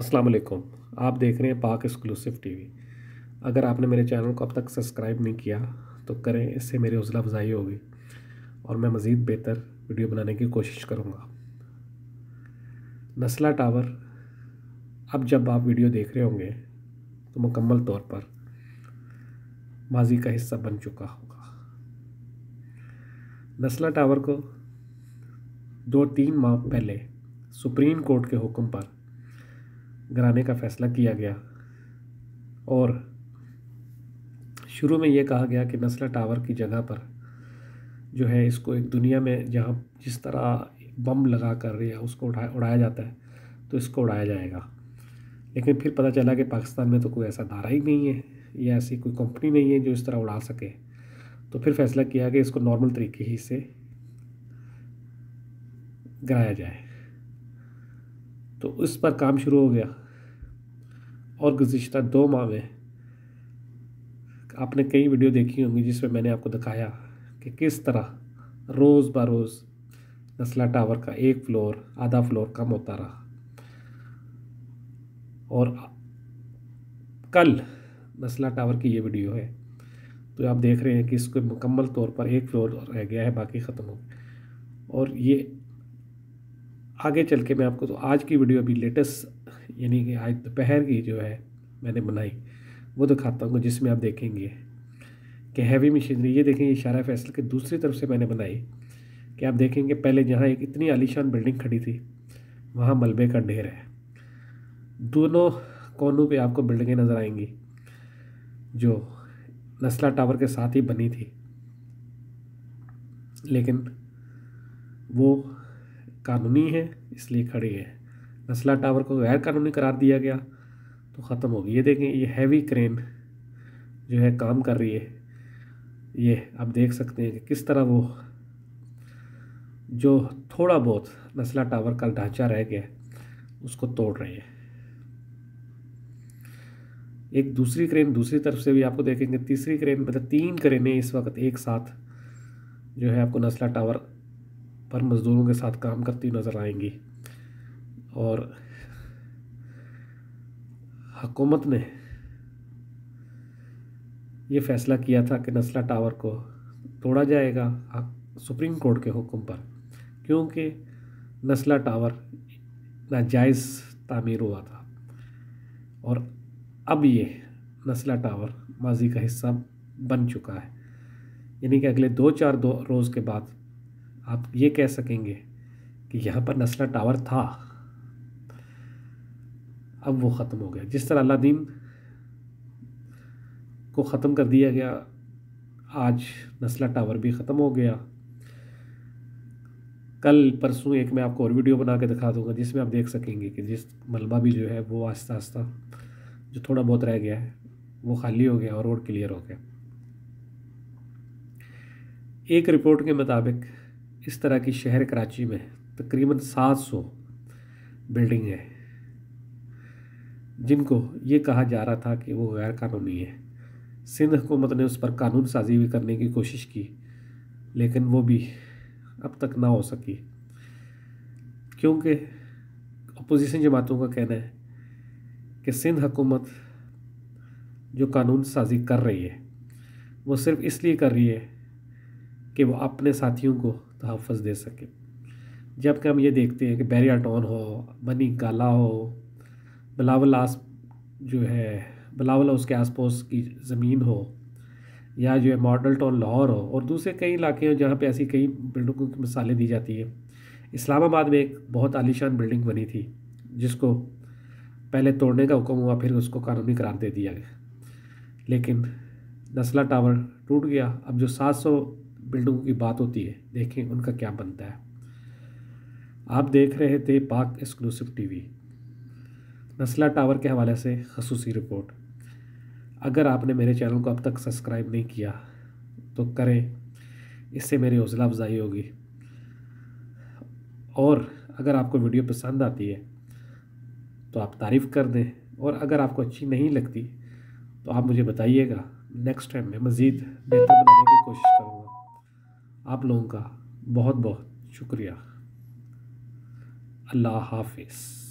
अस्सलाम वालेकुम आप देख रहे हैं पाक एक्सक्लूसिव टीवी अगर आपने मेरे चैनल को अब तक सब्सक्राइब नहीं किया तो करें इससे मेरी हौसला अफजाई होगी और मैं मज़ीद बेहतर वीडियो बनाने की कोशिश करूँगा नस्ला टावर अब जब आप वीडियो देख रहे होंगे तो मुकम्मल तौर पर माजी का हिस्सा बन चुका होगा नस्ला टावर को दो तीन माह पहले सुप्रीम कोर्ट के हुक्म पर गिराने का फैसला किया गया और शुरू में ये कहा गया कि नस्ला टावर की जगह पर जो है इसको एक दुनिया में जहाँ जिस तरह बम लगा कर या उसको उठाया उड़ाया जाता है तो इसको उड़ाया जाएगा लेकिन फिर पता चला कि पाकिस्तान में तो कोई ऐसा धारा ही नहीं है या ऐसी कोई कंपनी नहीं है जो इस तरह उड़ा सके तो फिर फैसला किया कि इसको नॉर्मल तरीके ही से गिराया जाए तो उस पर काम शुरू हो गया और गुज्त दो माह में आपने कई वीडियो देखी होंगी जिसमें मैंने आपको दिखाया कि किस तरह रोज़ ब रोज़ नस्ला टावर का एक फ्लोर आधा फ्लोर कम होता रहा और कल नस्ला टावर की ये वीडियो है तो आप देख रहे हैं कि इसको मुकम्मल तौर पर एक फ्लोर रह गया है बाकी ख़त्म हो और ये आगे चल के मैं आपको तो आज की वीडियो अभी लेटेस्ट यानी कि आज दोपहर की जो है मैंने बनाई वो दिखाता हूँ जिसमें आप देखेंगे कि हैवी मशीनरी ये देखेंगे इशारा फैसल के दूसरी तरफ से मैंने बनाई कि आप देखेंगे पहले जहाँ एक इतनी आलीशान बिल्डिंग खड़ी थी वहाँ मलबे का ढेर है दोनों कोनों पे आपको बिल्डिंगें नज़र आएंगी जो नस्ला टावर के साथ ही बनी थी लेकिन वो कानूनी है इसलिए खड़े हैं नस्ला टावर को गैर कानूनी करार दिया गया तो ख़त्म हो गई ये देखें ये हैवी क्रेन जो है काम कर रही है ये आप देख सकते हैं कि किस तरह वो जो थोड़ा बहुत नस्ला टावर का ढांचा रह गया उसको तोड़ रहे हैं एक दूसरी क्रेन दूसरी तरफ से भी आपको देखेंगे तीसरी क्रेन मतलब तीन क्रेनें इस वक्त एक साथ जो है आपको नस्ला टावर पर मज़दूरों के साथ काम करती नज़र आएंगी और हकूमत ने ये फैसला किया था कि नस्ला टावर को तोड़ा जाएगा सुप्रीम कोर्ट के हुक्म पर क्योंकि नस्ला टावर नाजायज़ तामीर हुआ था और अब ये नस्ला टावर माजी का हिस्सा बन चुका है यानी कि अगले दो चार दो रोज़ के बाद आप ये कह सकेंगे कि यहाँ पर नस्ला टावर था अब वो ख़त्म हो गया जिस तरह अलादीन को ख़त्म कर दिया गया आज नस्ला टावर भी ख़त्म हो गया कल परसों एक मैं आपको और वीडियो बना के दिखा दूंगा जिसमें आप देख सकेंगे कि जिस मलबा भी जो है वो आस्ता आस्ता जो थोड़ा बहुत रह गया है वो खाली हो गया और रोड क्लियर हो गया एक रिपोर्ट के मुताबिक इस तरह की शहर कराची में तकरीबन 700 बिल्डिंग है जिनको ये कहा जा रहा था कि वो गैर कानूनी है सिंध हुकूमत ने उस पर कानून साजी भी करने की कोशिश की लेकिन वो भी अब तक ना हो सकी क्योंकि अपोजिशन जमातों का कहना है कि सिंध हुकूमत जो कानून साजी कर रही है वो सिर्फ इसलिए कर रही है कि वो अपने साथियों को तहफ़ दे सकें जबकि हम ये देखते हैं कि बैरिया बैरियाटोन हो बनी गाला हो बिलावल आस जो है बिलावल उसके आस पास की ज़मीन हो या जो है मॉडल टाउन लाहौर हो और दूसरे कई इलाके हैं जहाँ पर ऐसी कई बिल्डिंगों की मिसालें दी जाती हैं इस्लामाबाद में एक बहुत आलिशान बिल्डिंग बनी थी जिसको पहले तोड़ने का हुक्म हुआ फिर उसको कानूनी करार दे दिया गया लेकिन नस्ला टावर टूट गया अब जो सात सौ बिल्डों की बात होती है देखें उनका क्या बनता है आप देख रहे थे पाक एक्सक्लूसिव टीवी नस्ला टावर के हवाले से खसूसी रिपोर्ट अगर आपने मेरे चैनल को अब तक सब्सक्राइब नहीं किया तो करें इससे मेरी हौसला अफजाई होगी और अगर आपको वीडियो पसंद आती है तो आप तारीफ़ कर दें और अगर आपको अच्छी नहीं लगती तो आप मुझे बताइएगा नेक्स्ट टाइम मैं मज़ीद बेहतर बनाने की कोशिश करूँगा आप लोगों का बहुत बहुत शुक्रिया अल्लाह हाफिज़